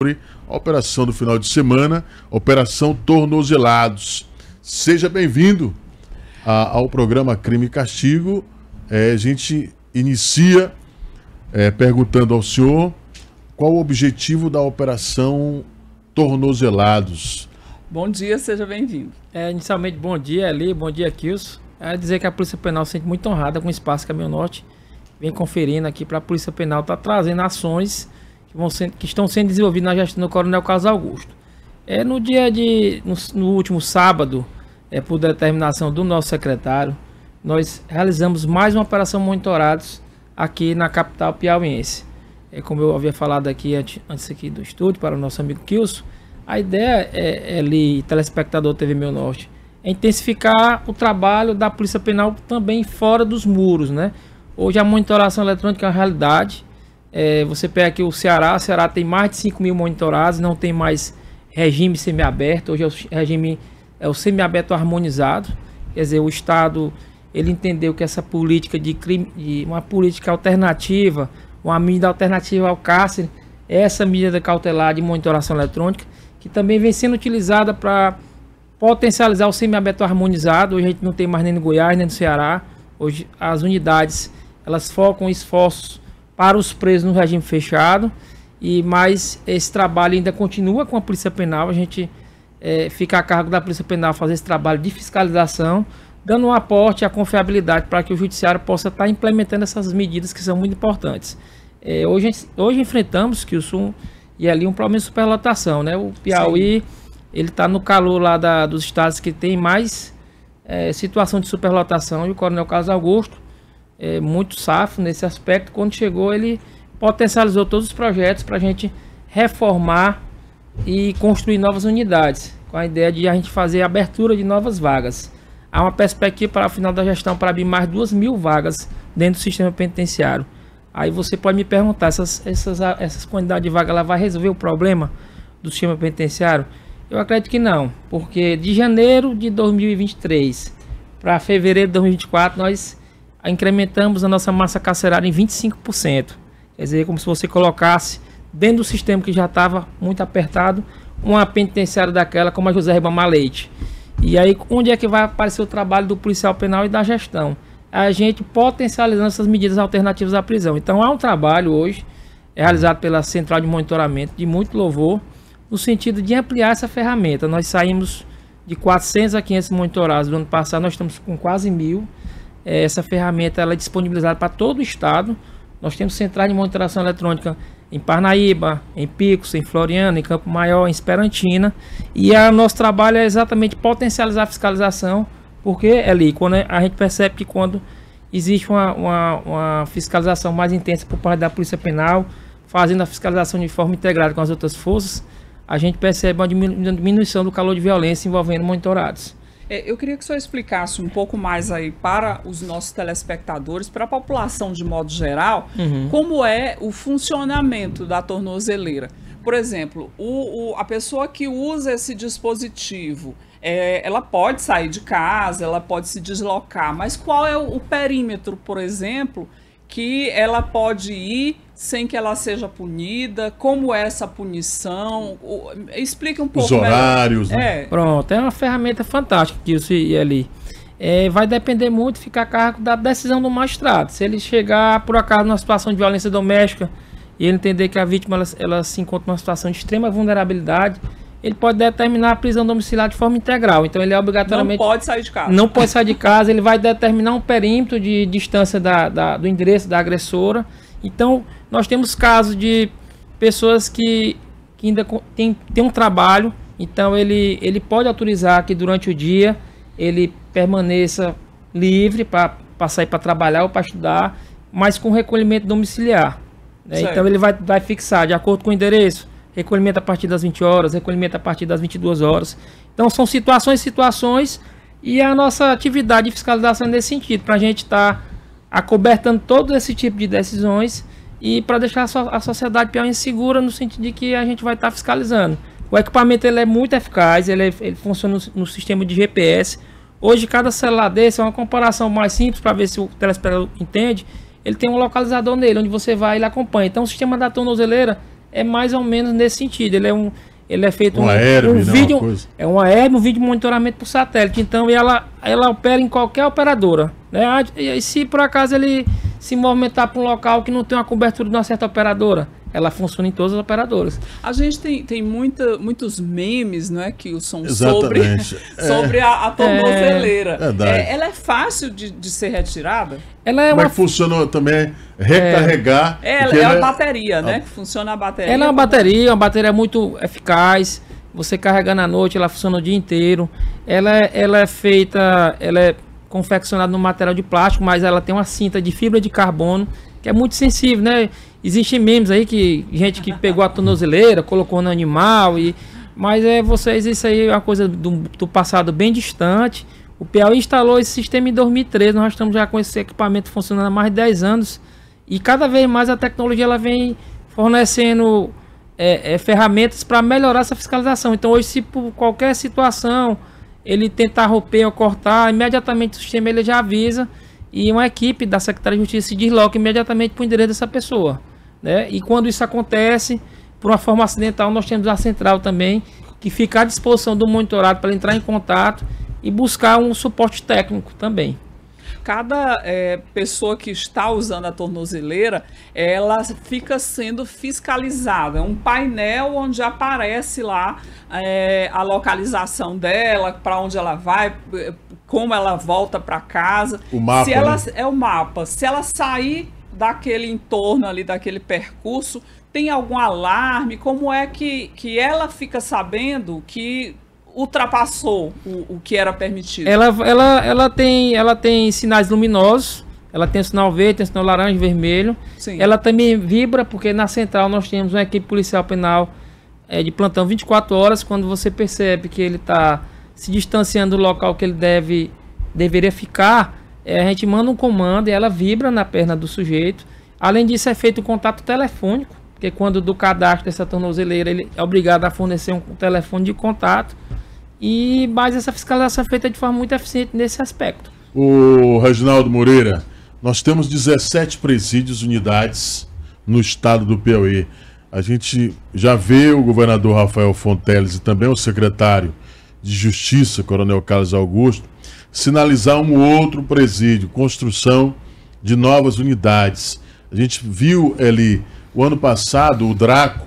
sobre a operação do final de semana, Operação Tornozelados. Seja bem-vindo ao programa Crime e Castigo. É, a gente inicia é, perguntando ao senhor qual o objetivo da Operação Tornozelados. Bom dia, seja bem-vindo. É, inicialmente, bom dia, Eli, bom dia, Kilson. É dizer que a Polícia Penal se sente muito honrada com o espaço Caminho Norte. Vem conferindo aqui para a Polícia Penal, está trazendo ações que, vão ser, que estão sendo desenvolvidos na gestão do Coronel Carlos Augusto. É no dia de. no, no último sábado, é, por determinação do nosso secretário, nós realizamos mais uma operação monitorados aqui na capital piauiense. É como eu havia falado aqui antes, antes aqui do estúdio para o nosso amigo Kilson, a ideia é, é ali telespectador TV Meu Norte, é intensificar o trabalho da Polícia Penal também fora dos muros, né? Hoje a monitoração eletrônica é uma realidade, é, você pega aqui o Ceará, o Ceará tem mais de 5 mil monitorados, não tem mais regime semiaberto, hoje é o regime é o semiaberto harmonizado, quer dizer, o Estado ele entendeu que essa política de, crime, de uma política alternativa, uma medida alternativa ao cárcere, é essa medida cautelar de monitoração eletrônica, que também vem sendo utilizada para potencializar o semiaberto harmonizado, hoje a gente não tem mais nem no Goiás, nem no Ceará, hoje as unidades, elas focam esforços para os presos no regime fechado. E mais esse trabalho ainda continua com a Polícia Penal. A gente é, fica a cargo da Polícia Penal fazer esse trabalho de fiscalização, dando um aporte à confiabilidade para que o Judiciário possa estar implementando essas medidas que são muito importantes. É, hoje, hoje enfrentamos, que o sul e ali um problema de superlotação, né? O Piauí, Sim. ele está no calor lá da, dos estados que tem mais é, situação de superlotação e o Coronel Carlos Augusto é, muito safo nesse aspecto. Quando chegou, ele potencializou todos os projetos para a gente reformar e construir novas unidades, com a ideia de a gente fazer a abertura de novas vagas. Há uma perspectiva para o final da gestão para abrir mais duas mil vagas dentro do sistema penitenciário. Aí você pode me perguntar, essas, essas, essas quantidades de vaga lá vai resolver o problema do sistema penitenciário? Eu acredito que não, porque de janeiro de 2023 para fevereiro de 2024 nós incrementamos a nossa massa carcerária em 25%. Quer dizer, é como se você colocasse dentro do sistema que já estava muito apertado, uma penitenciária daquela como a José Ribamar Leite. E aí, onde é que vai aparecer o trabalho do policial penal e da gestão? A gente potencializando essas medidas alternativas à prisão. Então, há um trabalho hoje é realizado pela Central de Monitoramento de muito louvor, no sentido de ampliar essa ferramenta. Nós saímos de 400 a 500 monitorados no ano passado, nós estamos com quase mil. É, essa ferramenta ela é disponibilizada para todo o estado. Nós temos centrais de monitoração eletrônica em Parnaíba, em Picos, em Floriano, em Campo Maior, em Esperantina. E o nosso trabalho é exatamente potencializar a fiscalização, porque é ali, quando né? a gente percebe que quando existe uma, uma, uma fiscalização mais intensa por parte da Polícia Penal, fazendo a fiscalização de forma integrada com as outras forças, a gente percebe uma diminuição do calor de violência envolvendo monitorados. É, eu queria que o senhor explicasse um pouco mais aí para os nossos telespectadores, para a população de modo geral, uhum. como é o funcionamento da tornozeleira. Por exemplo, o, o, a pessoa que usa esse dispositivo, é, ela pode sair de casa, ela pode se deslocar, mas qual é o, o perímetro, por exemplo, que ela pode ir sem que ela seja punida? Como é essa punição? O, explica um pouco. Os horários, né? É. Pronto, é uma ferramenta fantástica que isso e ali. É, vai depender muito, ficar a cargo da decisão do magistrado. Se ele chegar, por acaso, numa situação de violência doméstica e ele entender que a vítima ela, ela se encontra numa situação de extrema vulnerabilidade, ele pode determinar a prisão domiciliar de forma integral. Então ele é obrigatoriamente. Não pode sair de casa. Não pode sair de casa, ele vai determinar um perímetro de distância da, da do endereço da agressora então, nós temos casos de pessoas que, que ainda tem, tem um trabalho, então ele, ele pode autorizar que durante o dia ele permaneça livre para sair para trabalhar ou para estudar, mas com recolhimento domiciliar. Né? Então ele vai, vai fixar de acordo com o endereço, recolhimento a partir das 20 horas, recolhimento a partir das 22 horas. Então são situações, situações e a nossa atividade de fiscalização é nesse sentido, para a gente estar tá acobertando todo esse tipo de decisões e para deixar a sociedade pior insegura no sentido de que a gente vai estar tá fiscalizando. O equipamento ele é muito eficaz, ele, é, ele funciona no, no, sistema de GPS. Hoje cada celular desse é uma comparação mais simples para ver se o telespectador entende. Ele tem um localizador nele, onde você vai e ele acompanha. Então o sistema da tornozeleira é mais ou menos nesse sentido. Ele é um, ele é feito uma um, um não, né, vídeo, uma é uma herb, um vídeo de monitoramento por satélite. Então ela, ela opera em qualquer operadora, né? e se por acaso ele se movimentar para um local que não tem uma cobertura de uma certa operadora, ela funciona em todas as operadoras. A gente tem, tem muita, muitos memes, não é, que são Exatamente. sobre, é. sobre a, a tornozeleira. É, é, é, ela é fácil de, de ser retirada? Ela é Como uma... é que funciona também recarregar? É, ela, é uma é bateria, né? Que ah. funciona a bateria. Ela é uma bateria, uma bateria muito eficaz. Você carrega na noite, ela funciona o dia inteiro. Ela, é, ela é feita, ela é confeccionada no material de plástico, mas ela tem uma cinta de fibra de carbono que é muito sensível, né? Existem memes aí que gente que pegou a tornozeleira, colocou no animal e mas é vocês isso aí é uma coisa do, do passado bem distante. O Piauí instalou esse sistema em 2013, nós estamos já com esse equipamento funcionando há mais de 10 anos e cada vez mais a tecnologia ela vem fornecendo é, é, ferramentas para melhorar essa fiscalização. Então hoje se por qualquer situação ele tentar romper ou cortar, imediatamente o sistema ele já avisa e uma equipe da Secretaria de Justiça se desloca imediatamente para o endereço dessa pessoa. Né? E quando isso acontece, por uma forma acidental, nós temos a central também, que fica à disposição do monitorado para entrar em contato e buscar um suporte técnico também cada é, pessoa que está usando a tornozeleira, ela fica sendo fiscalizada. É um painel onde aparece lá é, a localização dela, para onde ela vai, é, como ela volta para casa. O mapa. Se ela, né? É o mapa. Se ela sair daquele entorno ali, daquele percurso, tem algum alarme? Como é que, que ela fica sabendo que ultrapassou o, o que era permitido? Ela, ela, ela, tem, ela tem sinais luminosos, ela tem sinal verde, tem sinal laranja e vermelho. Sim. Ela também vibra, porque na central nós temos uma equipe policial penal é, de plantão 24 horas. Quando você percebe que ele está se distanciando do local que ele deve deveria ficar, é, a gente manda um comando e ela vibra na perna do sujeito. Além disso, é feito o contato telefônico, porque quando do cadastro dessa tornozeleira ele é obrigado a fornecer um telefone de contato. E mais essa fiscalização é feita de forma muito eficiente nesse aspecto. O Reginaldo Moreira, nós temos 17 presídios, unidades no estado do Piauí. A gente já vê o governador Rafael Fonteles e também o secretário de Justiça, Coronel Carlos Augusto, sinalizar um outro presídio, construção de novas unidades. A gente viu ali, o ano passado, o Draco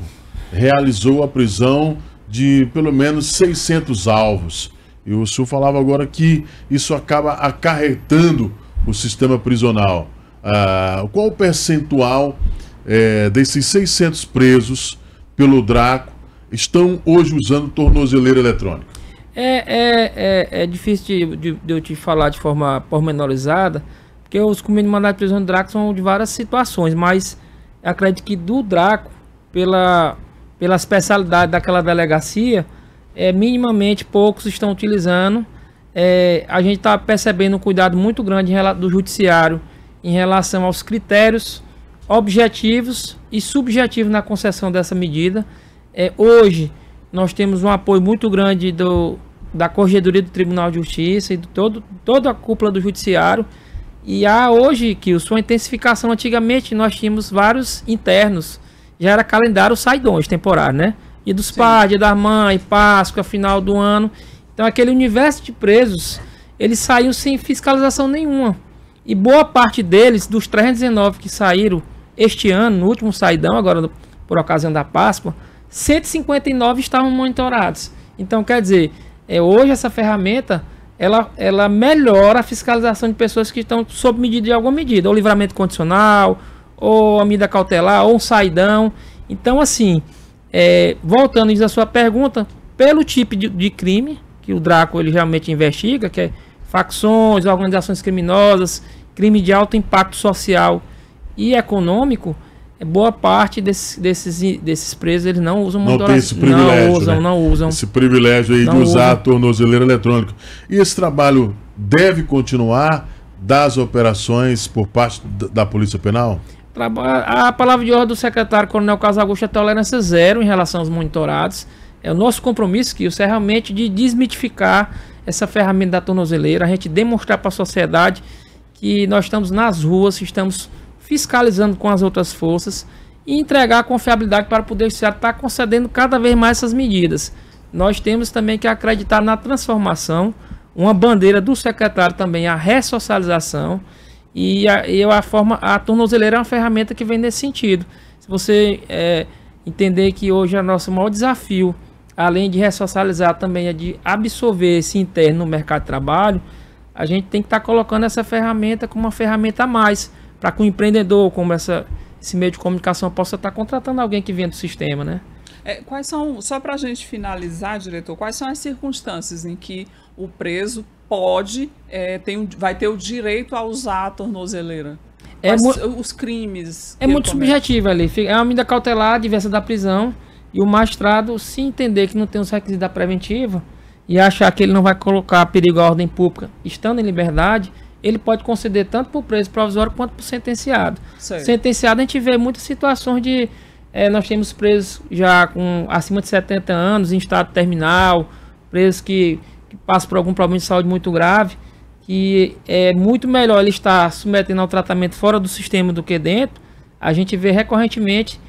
realizou a prisão de pelo menos 600 alvos. E o senhor falava agora que isso acaba acarretando o sistema prisional. Ah, qual o percentual é, desses 600 presos pelo Draco estão hoje usando tornozeleira eletrônica? É, é, é, é difícil de, de, de, eu te falar de forma pormenorizada, porque os comandantes mandados de prisão do Draco são de várias situações, mas acredito que do Draco, pela, pela especialidade daquela delegacia, é, minimamente poucos estão utilizando. É, a gente está percebendo um cuidado muito grande do judiciário em relação aos critérios objetivos e subjetivos na concessão dessa medida. É, hoje, nós temos um apoio muito grande do, da Corregedoria do Tribunal de Justiça e de todo, toda a cúpula do Judiciário. E há hoje, que sua intensificação, antigamente nós tínhamos vários internos já era calendário saidões temporário, né? E dos Sim. pais, dia da mãe, Páscoa, final do ano. Então aquele universo de presos, eles saíram sem fiscalização nenhuma. E boa parte deles, dos 319 que saíram este ano, no último saidão, agora por ocasião da Páscoa, 159 estavam monitorados. Então quer dizer, é, hoje essa ferramenta ela, ela melhora a fiscalização de pessoas que estão sob medida de alguma medida, ou livramento condicional, ou a medida cautelar, ou um saidão. Então, assim, é, voltando à sua pergunta, pelo tipo de, de, crime que o Draco ele realmente investiga, que é facções, organizações criminosas, crime de alto impacto social e econômico, é boa parte desses, desses, desses presos eles não usam não tem esse privilégio, não usam, né? não usam. Esse privilégio aí de usar a tornozeleira eletrônica. E esse trabalho deve continuar das operações por parte da Polícia Penal? A palavra de ordem do secretário Coronel Carlos é tolerância zero em relação aos monitorados. É o nosso compromisso que isso é realmente de desmitificar essa ferramenta da tornozeleira, a gente demonstrar para a sociedade que nós estamos nas ruas, estamos fiscalizando com as outras forças e entregar a confiabilidade para o Poder Judiciário estar tá concedendo cada vez mais essas medidas. Nós temos também que acreditar na transformação, uma bandeira do secretário também, a ressocialização. E a, e a forma, a tornozeleira é uma ferramenta que vem nesse sentido. Se você é, entender que hoje é o nosso maior desafio, além de ressocializar, também é de absorver esse interno no mercado de trabalho, a gente tem que estar tá colocando essa ferramenta como uma ferramenta a mais, para que o empreendedor, como essa, esse meio de comunicação, possa estar tá contratando alguém que vem do sistema, né? É, quais são, só para a gente finalizar, diretor, quais são as circunstâncias em que o preso pode, é, tem, vai ter o direito a usar a tornozeleira? É os crimes. É muito subjetivo ali. É uma medida cautelar diversa da prisão. E o magistrado, se entender que não tem os requisitos da preventiva e achar que ele não vai colocar perigo à ordem pública estando em liberdade, ele pode conceder tanto para o preso provisório quanto para o sentenciado. Sei. Sentenciado, a gente vê muitas situações de é, nós temos presos já com acima de 70 anos, em estado terminal, presos que, que passam por algum problema de saúde muito grave, que é muito melhor ele estar submetendo ao tratamento fora do sistema do que dentro. A gente vê recorrentemente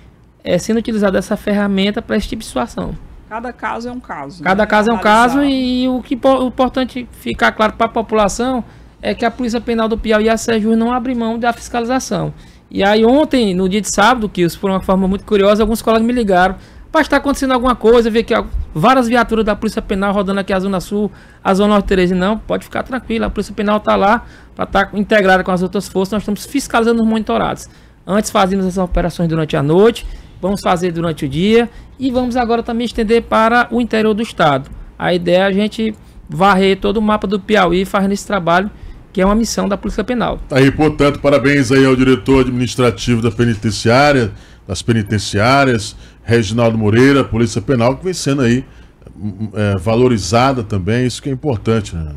é, sendo utilizada essa ferramenta para esse tipo de situação. Cada caso é um caso. Né? Cada né? caso é um caso e, o que o importante ficar claro para a população é que a Polícia Penal do Piauí e a Sérgio não abre mão da fiscalização. E aí ontem, no dia de sábado, que isso foi uma forma muito curiosa, alguns colegas me ligaram. Mas está acontecendo alguma coisa, ver que várias viaturas da Polícia Penal rodando aqui a Zona Sul, a Zona Norte 13. Não, pode ficar tranquilo, a Polícia Penal está lá, para estar tá integrada com as outras forças, nós estamos fiscalizando os monitorados. Antes fazíamos essas operações durante a noite, vamos fazer durante o dia e vamos agora também estender para o interior do estado. A ideia é a gente varrer todo o mapa do Piauí fazendo esse trabalho que é uma missão da Polícia Penal. Tá aí, portanto, parabéns aí ao diretor administrativo da penitenciária, das penitenciárias, Reginaldo Moreira, Polícia Penal, que vem sendo aí hum, é, valorizada também, isso que é importante, né?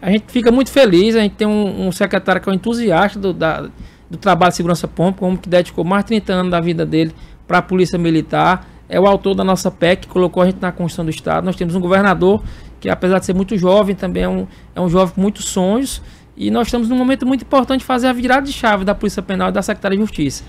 A gente fica muito feliz, a gente tem um, um secretário que é um entusiasta do, da, do trabalho de segurança pública, como que dedicou mais de 30 anos da vida dele para a Polícia Militar, é o autor da nossa PEC, que colocou a gente na Constituição do Estado. Nós temos um governador que, apesar de ser muito jovem, também é um, é um jovem com muitos sonhos, e nós estamos num momento muito importante de fazer a virada de chave da Polícia Penal e da Secretaria de Justiça.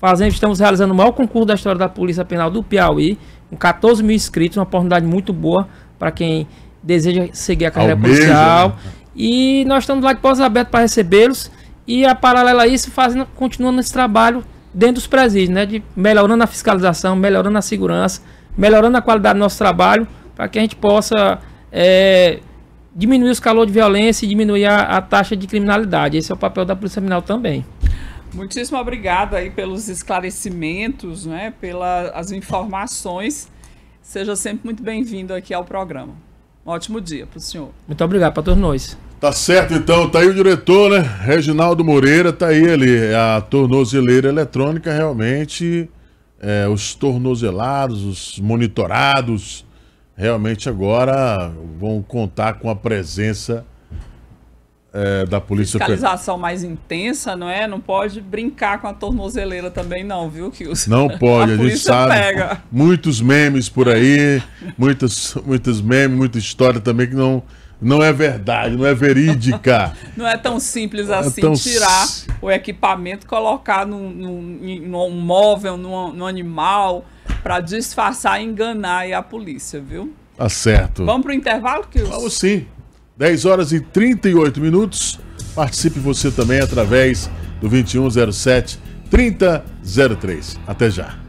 Fazendo, estamos realizando o maior concurso da história da Polícia Penal do Piauí, com 14 mil inscritos, uma oportunidade muito boa para quem deseja seguir a carreira policial. Né? E nós estamos lá de portas abertas para recebê-los. E a paralela a isso, fazendo, continuando esse trabalho dentro dos presídios, né? De melhorando a fiscalização, melhorando a segurança, melhorando a qualidade do nosso trabalho, para que a gente possa é, diminuir os calores de violência e diminuir a, a, taxa de criminalidade. Esse é o papel da Polícia Criminal também. Muitíssimo obrigada aí pelos esclarecimentos, né, pelas informações. Seja sempre muito bem-vindo aqui ao programa. Um ótimo dia para o senhor. Muito obrigado para todos nós. Tá certo então, tá aí o diretor, né? Reginaldo Moreira, tá aí ele. É a tornozeleira eletrônica realmente, é, os tornozelados, os monitorados, realmente agora vão contar com a presença é, da polícia. Fiscalização mais intensa, não é? Não pode brincar com a tornozeleira também, não, viu, Kilson? Não pode, a, a gente sabe. Pega. Muitos memes por aí, muitas, muitas memes, muita história também que não não é verdade, não é verídica. não é tão simples é assim é tão... tirar o equipamento, colocar num, num, num móvel, num, num, animal, para disfarçar e enganar a polícia, viu? Tá certo. Vamos pro intervalo, Kilson? Vamos sim. 10 horas e 38 minutos. Participe você também através do 2107 3003. Até já.